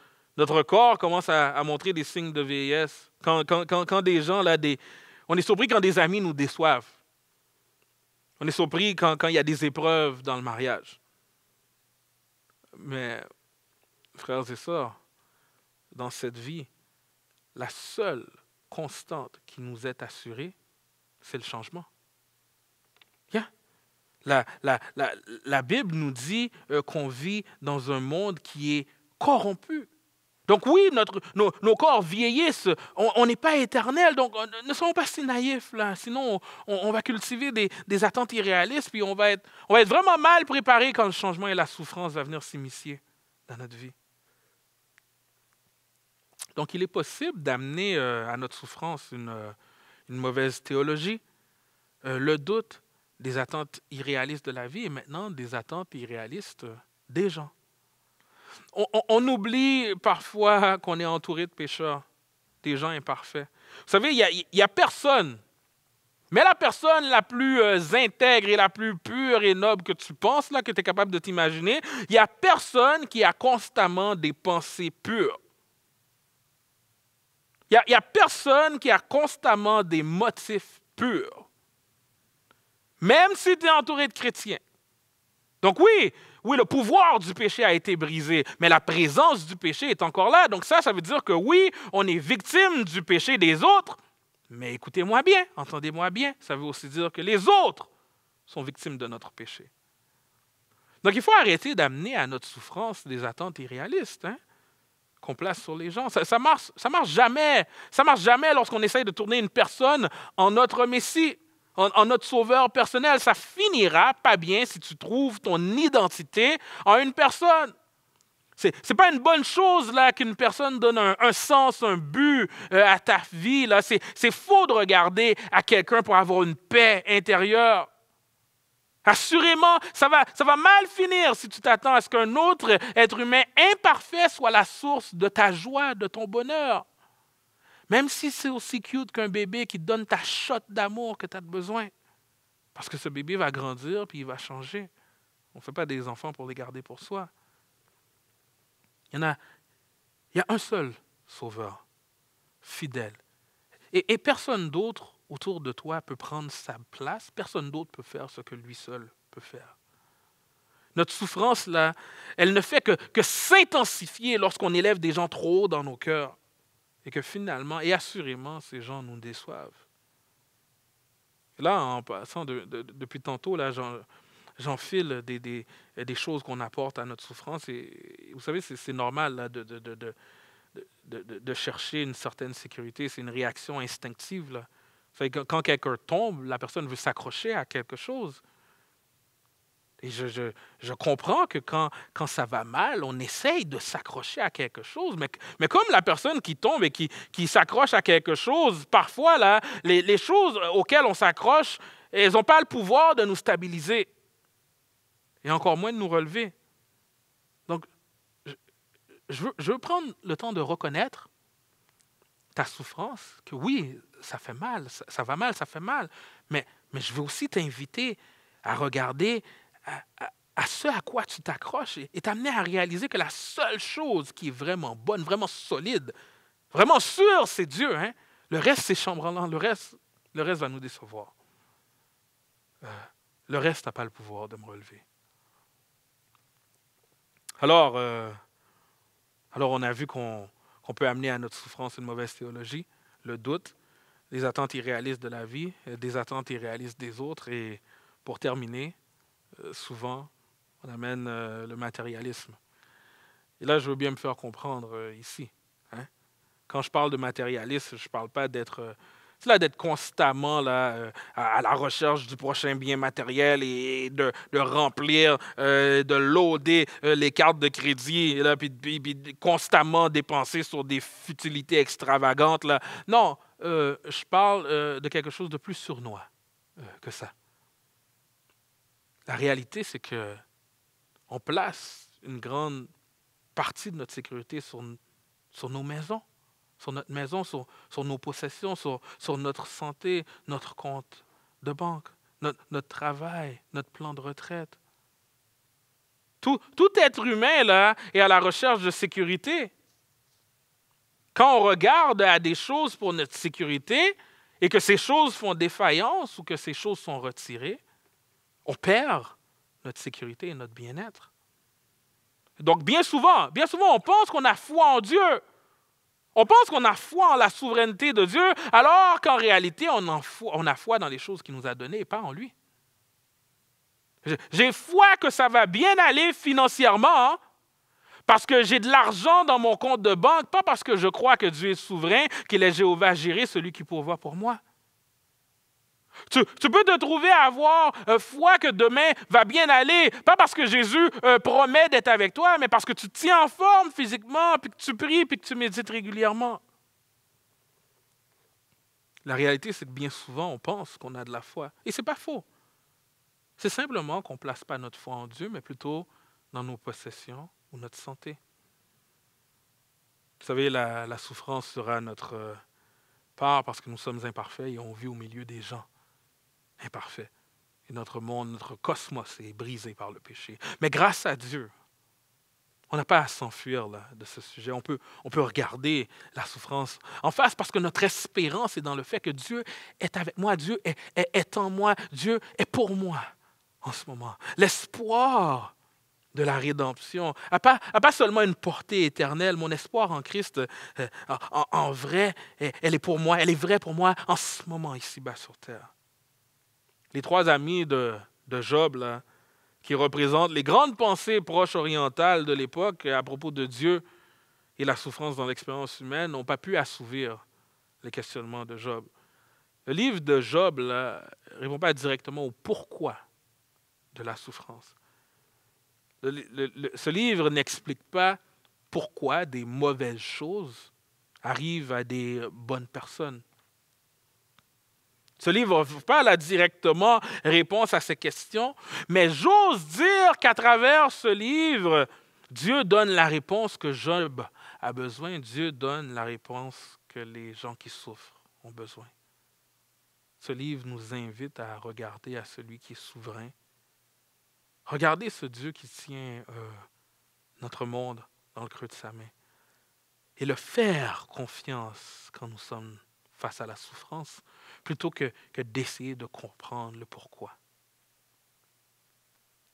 corps commence à, montrer des signes de vieillesse. Quand, des gens, on est surpris quand des amis nous déçoivent. On est surpris quand, quand il y a des épreuves dans le mariage. Mais, frères et sœurs, dans cette vie, la seule constante qui nous est assurée, c'est le changement. La, Bible nous dit euh, qu'on vit dans un monde qui est corrompu. Donc oui, notre, nos, corps vieillissent, on n'est pas éternel, donc euh, ne soyons pas si naïfs sinon on, va cultiver des, attentes irréalistes, puis on va, être, on va être vraiment mal préparé quand le changement et la souffrance vont venir s'immiscer dans notre vie. Donc il est possible d'amener euh, à notre souffrance une, euh, mauvaise théologie, euh, le doute, des attentes irréalistes de la vie et maintenant des attentes irréalistes des gens. On, oublie parfois qu'on est entouré de pécheurs, des gens imparfaits. Vous savez, il n'y a, personne, mais la personne la plus intègre et la plus pure et noble que tu penses, là, que tu es capable de t'imaginer, il n'y a personne qui a constamment des pensées pures. Il n'y a, personne qui a constamment des motifs purs, même si tu es entouré de chrétiens. Donc oui, oui, le pouvoir du péché a été brisé, mais la présence du péché est encore là. Donc ça, ça veut dire que oui, on est victime du péché des autres, mais écoutez-moi bien, entendez-moi bien, ça veut aussi dire que les autres sont victimes de notre péché. Donc il faut arrêter d'amener à notre souffrance des attentes irréalistes. Hein? qu'on place sur les gens. Ça, marche, ça marche jamais. Ça marche jamais lorsqu'on essaye de tourner une personne en notre Messie, en, notre sauveur personnel. Ça finira pas bien si tu trouves ton identité en une personne. C'est n'est pas une bonne chose là qu'une personne donne un, sens, un but euh, à ta vie. C'est faux de regarder à quelqu'un pour avoir une paix intérieure. Assurément, ça va, ça va mal finir si tu t'attends à ce qu'un autre être humain imparfait soit la source de ta joie, de ton bonheur. Même si c'est aussi cute qu'un bébé qui donne ta shot d'amour que tu as besoin. Parce que ce bébé va grandir puis il va changer. On ne fait pas des enfants pour les garder pour soi. Il y en a, il y a un seul sauveur, fidèle. et personne d'autre autour de toi peut prendre sa place. Personne d'autre peut faire ce que lui seul peut faire. Notre souffrance, là, elle ne fait que, que s'intensifier lorsqu'on élève des gens trop haut dans nos cœurs et que finalement, et assurément, ces gens nous déçoivent. là, en passant depuis tantôt, là, j'enfile des, des, des, choses qu'on apporte à notre souffrance. Et vous savez, c'est normal là, de, de, chercher une certaine sécurité. C'est une réaction instinctive. Là quand quelqu'un tombe, la personne veut s'accrocher à quelque chose. Et je, comprends que quand, quand ça va mal, on essaye de s'accrocher à quelque chose. Mais, mais comme la personne qui tombe et qui, qui s'accroche à quelque chose, parfois, les, choses auxquelles on s'accroche, elles n'ont pas le pouvoir de nous stabiliser et encore moins de nous relever. Donc, je, veux, je veux prendre le temps de reconnaître ta souffrance, que oui, ça fait mal, ça, va mal, ça fait mal. Mais, mais je veux aussi t'inviter à regarder à, ce à quoi tu t'accroches et t'amener à réaliser que la seule chose qui est vraiment bonne, vraiment solide, vraiment sûre, c'est Dieu. Hein? Le reste, c'est chambranlant. Le reste, le reste va nous décevoir. Euh, le reste n'a pas le pouvoir de me relever. Alors, euh, alors on a vu qu'on peut amener à notre souffrance une mauvaise théologie, le doute, les attentes irréalistes de la vie, euh, des attentes irréalistes des autres. Et pour terminer, euh, souvent, on amène euh, le matérialisme. Et là, je veux bien me faire comprendre ici. Hein. Quand je parle de matérialisme, je ne parle pas d'être d'être constamment là, à, la recherche du prochain bien matériel et de, remplir, de loader les cartes de crédit, et là, constamment dépenser sur des futilités extravagantes. Là. Non, euh, je parle euh, de quelque chose de plus sournois euh, que ça. La réalité, c'est que on place une grande partie de notre sécurité sur, nos maisons, sur notre maison, sur, nos possessions, sur, notre santé, notre compte de banque, notre, travail, notre plan de retraite. Tout, tout, être humain là, est à la recherche de sécurité. Quand on regarde à des choses pour notre sécurité et que ces choses font défaillance ou que ces choses sont retirées, on perd notre sécurité et notre bien-être. Donc bien souvent, bien souvent, on pense qu'on a foi en Dieu. On pense qu'on a foi en la souveraineté de Dieu, alors qu'en réalité, on, a foi dans les choses qu'il nous a données et pas en lui. J'ai foi que ça va bien aller financièrement, hein, parce que j'ai de l'argent dans mon compte de banque, pas parce que je crois que Dieu est souverain, qu'il est Jéhovah géré, celui qui pourvoit pour moi. Tu, peux te trouver à avoir euh, foi que demain va bien aller, pas parce que Jésus euh, promet d'être avec toi, mais parce que tu te tiens en forme physiquement, puis que tu pries, puis que tu médites régulièrement. La réalité, c'est que bien souvent, on pense qu'on a de la foi. Et ce n'est pas faux. C'est simplement qu'on ne place pas notre foi en Dieu, mais plutôt dans nos possessions, ou notre santé. Vous savez, la, souffrance sera notre euh, part parce que nous sommes imparfaits et on vit au milieu des gens imparfaits. Et notre monde, notre cosmos est brisé par le péché. Mais grâce à Dieu, on n'a pas à s'enfuir de ce sujet. On peut, on peut regarder la souffrance en face parce que notre espérance est dans le fait que Dieu est avec moi, Dieu est en moi, Dieu est pour moi en ce moment. L'espoir de la rédemption, n'a pas, seulement une portée éternelle. Mon espoir en Christ, euh, en, vrai, elle est pour moi, elle est vraie pour moi en ce moment ici-bas sur terre. Les trois amis de, Job, qui représentent les grandes pensées proches orientales de l'époque à propos de Dieu et la souffrance dans l'expérience humaine, n'ont pas pu assouvir les questionnements de Job. Le livre de Job ne répond pas directement au pourquoi de la souffrance ce livre n'explique pas pourquoi des mauvaises choses arrivent à des bonnes personnes. Ce livre ne pas directement réponse à ces questions, mais j'ose dire qu'à travers ce livre, Dieu donne la réponse que Job a besoin, Dieu donne la réponse que les gens qui souffrent ont besoin. Ce livre nous invite à regarder à celui qui est souverain, Regardez ce Dieu qui tient euh, notre monde dans le creux de sa main et le faire confiance quand nous sommes face à la souffrance plutôt que, d'essayer de comprendre le pourquoi.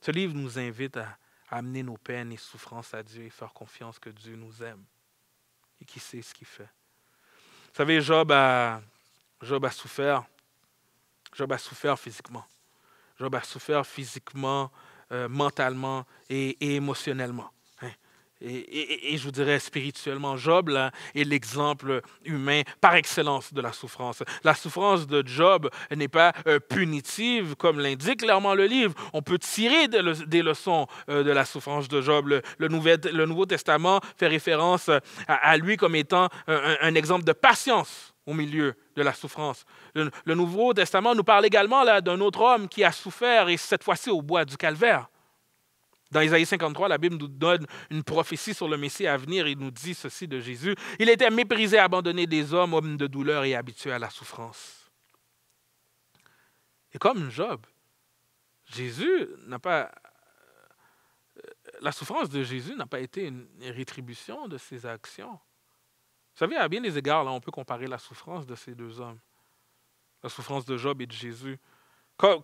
Ce livre nous invite à, amener nos peines et souffrances à Dieu et faire confiance que Dieu nous aime et qu'il sait ce qu'il fait. Vous savez, Job a souffert. Job a souffert physiquement. Job a souffert physiquement euh, mentalement et, émotionnellement. Hein. Et, je vous dirais spirituellement, Job est l'exemple humain par excellence de la souffrance. La souffrance de Job n'est pas euh, punitive, comme l'indique clairement le livre. On peut tirer des leçons euh, de la souffrance de Job. Le, le Nouveau Testament fait référence à, lui comme étant un exemple de patience au milieu de la souffrance. Le, Nouveau Testament nous parle également d'un autre homme qui a souffert, et cette fois-ci au bois du calvaire. Dans Isaïe 53, la Bible nous donne une prophétie sur le Messie à venir. et nous dit ceci de Jésus. Il était méprisé, abandonné des hommes, homme de douleur et habitué à la souffrance. Et comme Job, Jésus n'a pas... Euh, la souffrance de Jésus n'a pas été une rétribution de ses actions. Vous savez, à bien des égards, là, on peut comparer la souffrance de ces deux hommes, la souffrance de Job et de Jésus. Comme,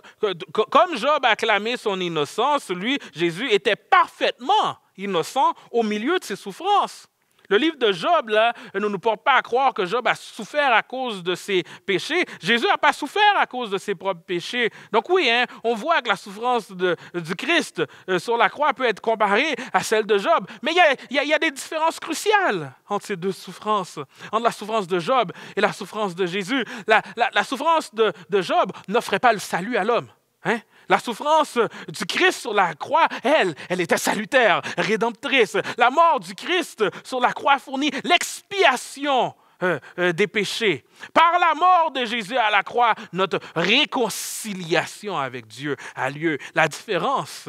comme Job a clamé son innocence, lui, Jésus était parfaitement innocent au milieu de ses souffrances. Le livre de Job, là, ne nous porte pas à croire que Job a souffert à cause de ses péchés. Jésus n'a pas souffert à cause de ses propres péchés. Donc oui, hein, on voit que la souffrance de, du Christ euh, sur la croix peut être comparée à celle de Job. Mais il y, a, des différences cruciales entre ces deux souffrances, entre la souffrance de Job et la souffrance de Jésus. La, souffrance de, de Job n'offrait pas le salut à l'homme. Hein? La souffrance du Christ sur la croix, elle, elle était salutaire, rédemptrice. La mort du Christ sur la croix fournit l'expiation euh, euh, des péchés. Par la mort de Jésus à la croix, notre réconciliation avec Dieu a lieu. La différence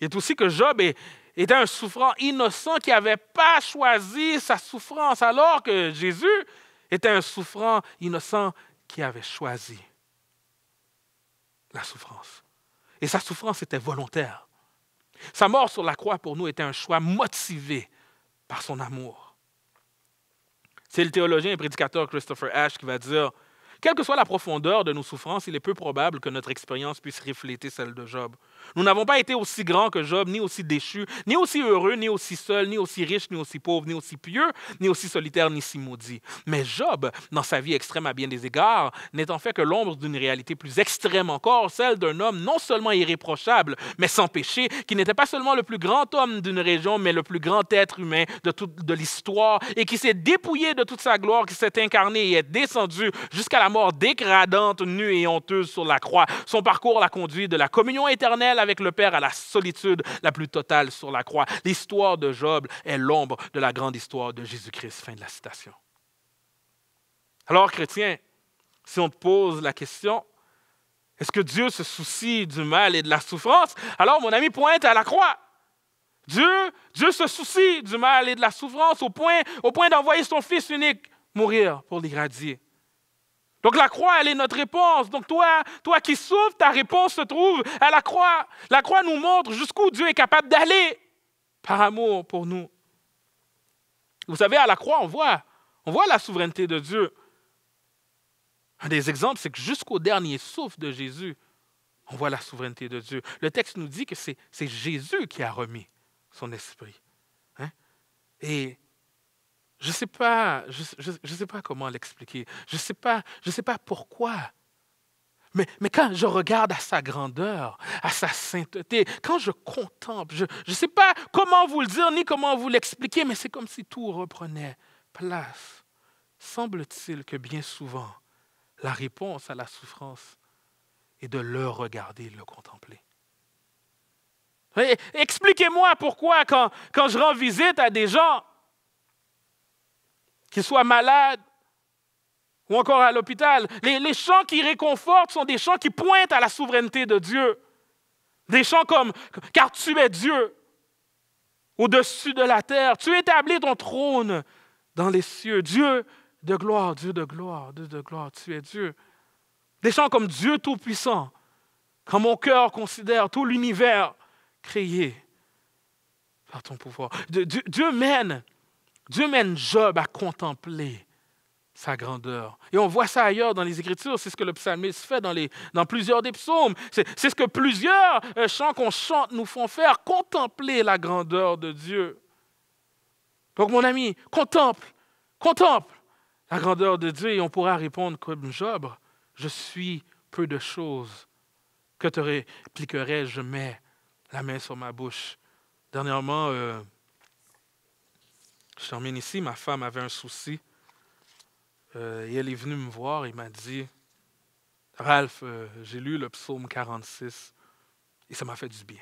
est aussi que Job était un souffrant innocent qui n'avait pas choisi sa souffrance, alors que Jésus était un souffrant innocent qui avait choisi souffrance. Et sa souffrance était volontaire. Sa mort sur la croix pour nous était un choix motivé par son amour. C'est le théologien et prédicateur Christopher Ash qui va dire Quelle que soit la profondeur de nos souffrances, il est peu probable que notre expérience puisse refléter celle de Job. Nous n'avons pas été aussi grands que Job, ni aussi déchus, ni aussi heureux, ni aussi seuls, ni aussi riches, ni aussi pauvres, ni aussi pieux, ni aussi solitaires, ni si maudits. Mais Job, dans sa vie extrême à bien des égards, n'est en fait que l'ombre d'une réalité plus extrême encore, celle d'un homme non seulement irréprochable, mais sans péché, qui n'était pas seulement le plus grand homme d'une région, mais le plus grand être humain de, toute, de l'histoire, et qui s'est dépouillé de toute sa gloire, qui s'est incarné et est descendu jusqu'à la mort dégradante, nue et honteuse sur la croix. Son parcours l'a conduit de la communion éternelle avec le Père à la solitude la plus totale sur la croix. L'histoire de Job est l'ombre de la grande histoire de Jésus-Christ. Fin de la citation. Alors, chrétien, si on te pose la question, est-ce que Dieu se soucie du mal et de la souffrance? Alors, mon ami, pointe à la croix. Dieu, Dieu se soucie du mal et de la souffrance au point, au point d'envoyer son Fils unique mourir pour les donc la croix, elle est notre réponse. Donc toi, toi qui souffres, ta réponse se trouve à la croix. La croix nous montre jusqu'où Dieu est capable d'aller par amour pour nous. Vous savez, à la croix, on voit, on voit la souveraineté de Dieu. Un des exemples, c'est que jusqu'au dernier souffle de Jésus, on voit la souveraineté de Dieu. Le texte nous dit que c'est Jésus qui a remis son esprit. Hein? Et je ne sais pas, je, je, sais pas comment l'expliquer. Je ne sais, pas, sais pas pourquoi. Mais, mais, quand je regarde à sa grandeur, à sa sainteté, quand je contemple, je ne sais pas comment vous le dire ni comment vous l'expliquer, mais c'est comme si tout reprenait place. Semble-t-il que bien souvent, la réponse à la souffrance est de le regarder, le contempler. Expliquez-moi pourquoi quand, quand je rends visite à des gens, qu'ils soient malades ou encore à l'hôpital. Les, chants qui réconfortent sont des chants qui pointent à la souveraineté de Dieu. Des chants comme Car tu es Dieu au-dessus de la terre, tu établis ton trône dans les cieux. Dieu de gloire, Dieu de gloire, Dieu de gloire, tu es Dieu. Des chants comme Dieu Tout-Puissant, quand mon cœur considère tout l'univers créé par ton pouvoir. Dieu, Dieu mène Dieu mène Job à contempler sa grandeur. Et on voit ça ailleurs dans les Écritures, c'est ce que le psalmiste fait dans, plusieurs des psaumes, c'est, ce que plusieurs euh, chants qu'on chante nous font faire, contempler la grandeur de Dieu. Donc mon ami, contemple, contemple la grandeur de Dieu et on pourra répondre comme Job, je suis peu de choses. Que te répliquerai-je, mets la main sur ma bouche. Dernièrement, euh, je termine ici. Ma femme avait un souci. Euh, et elle est venue me voir et m'a dit Ralph, euh, j'ai lu le psaume 46 et ça m'a fait du bien.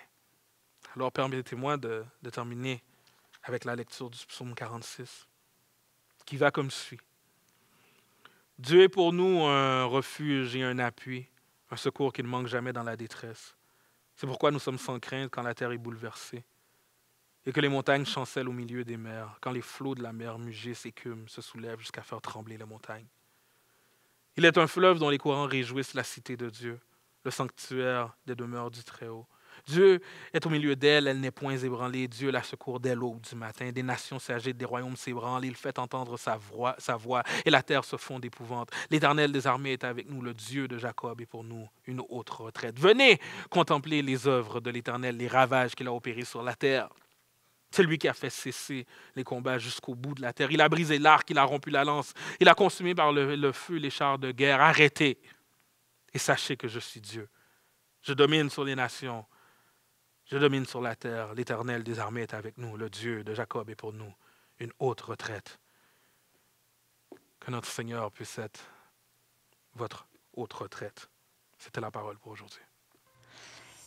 Alors permettez-moi de terminer avec la lecture du psaume 46 qui va comme suit. Dieu est pour nous un refuge et un appui, un secours qui ne manque jamais dans la détresse. C'est pourquoi nous sommes sans crainte quand la terre est bouleversée et que les montagnes chancellent au milieu des mers, quand les flots de la mer mugissent, s'écument, se soulèvent jusqu'à faire trembler les montagnes. Il est un fleuve dont les courants réjouissent la cité de Dieu, le sanctuaire des demeures du Très-Haut. Dieu est au milieu d'elle, elle n'est point ébranlée. Dieu la secourt dès l'aube du matin. Des nations s'agitent, des royaumes s'ébranlent. Il fait entendre sa voix, sa voix et la terre se fond d'épouvante. L'Éternel des armées est avec nous, le Dieu de Jacob est pour nous une autre retraite. Venez contempler les œuvres de l'Éternel, les ravages qu'il a opérés sur la terre. C'est lui qui a fait cesser les combats jusqu'au bout de la terre. Il a brisé l'arc, il a rompu la lance, il a consumé par le, feu les chars de guerre. Arrêtez et sachez que je suis Dieu. Je domine sur les nations, je domine sur la terre. L'Éternel des armées est avec nous. Le Dieu de Jacob est pour nous une haute retraite. Que notre Seigneur puisse être votre haute retraite. C'était la parole pour aujourd'hui.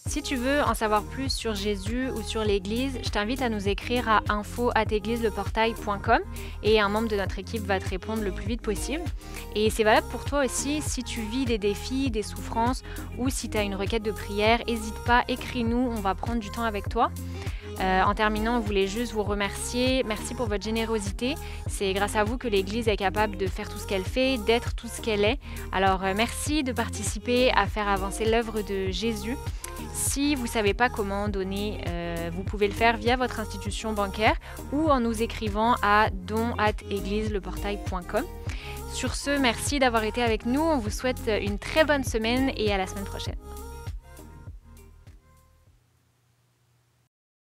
Si tu veux en savoir plus sur Jésus ou sur l'Église, je t'invite à nous écrire à portail.com et un membre de notre équipe va te répondre le plus vite possible. Et c'est valable pour toi aussi si tu vis des défis, des souffrances ou si tu as une requête de prière, n'hésite pas, écris-nous, on va prendre du temps avec toi. Euh, en terminant, on voulait juste vous remercier. Merci pour votre générosité. C'est grâce à vous que l'Église est capable de faire tout ce qu'elle fait, d'être tout ce qu'elle est. Alors euh, merci de participer à faire avancer l'œuvre de Jésus. Si vous ne savez pas comment donner, euh, vous pouvez le faire via votre institution bancaire ou en nous écrivant à donéglise Sur ce, merci d'avoir été avec nous. On vous souhaite une très bonne semaine et à la semaine prochaine.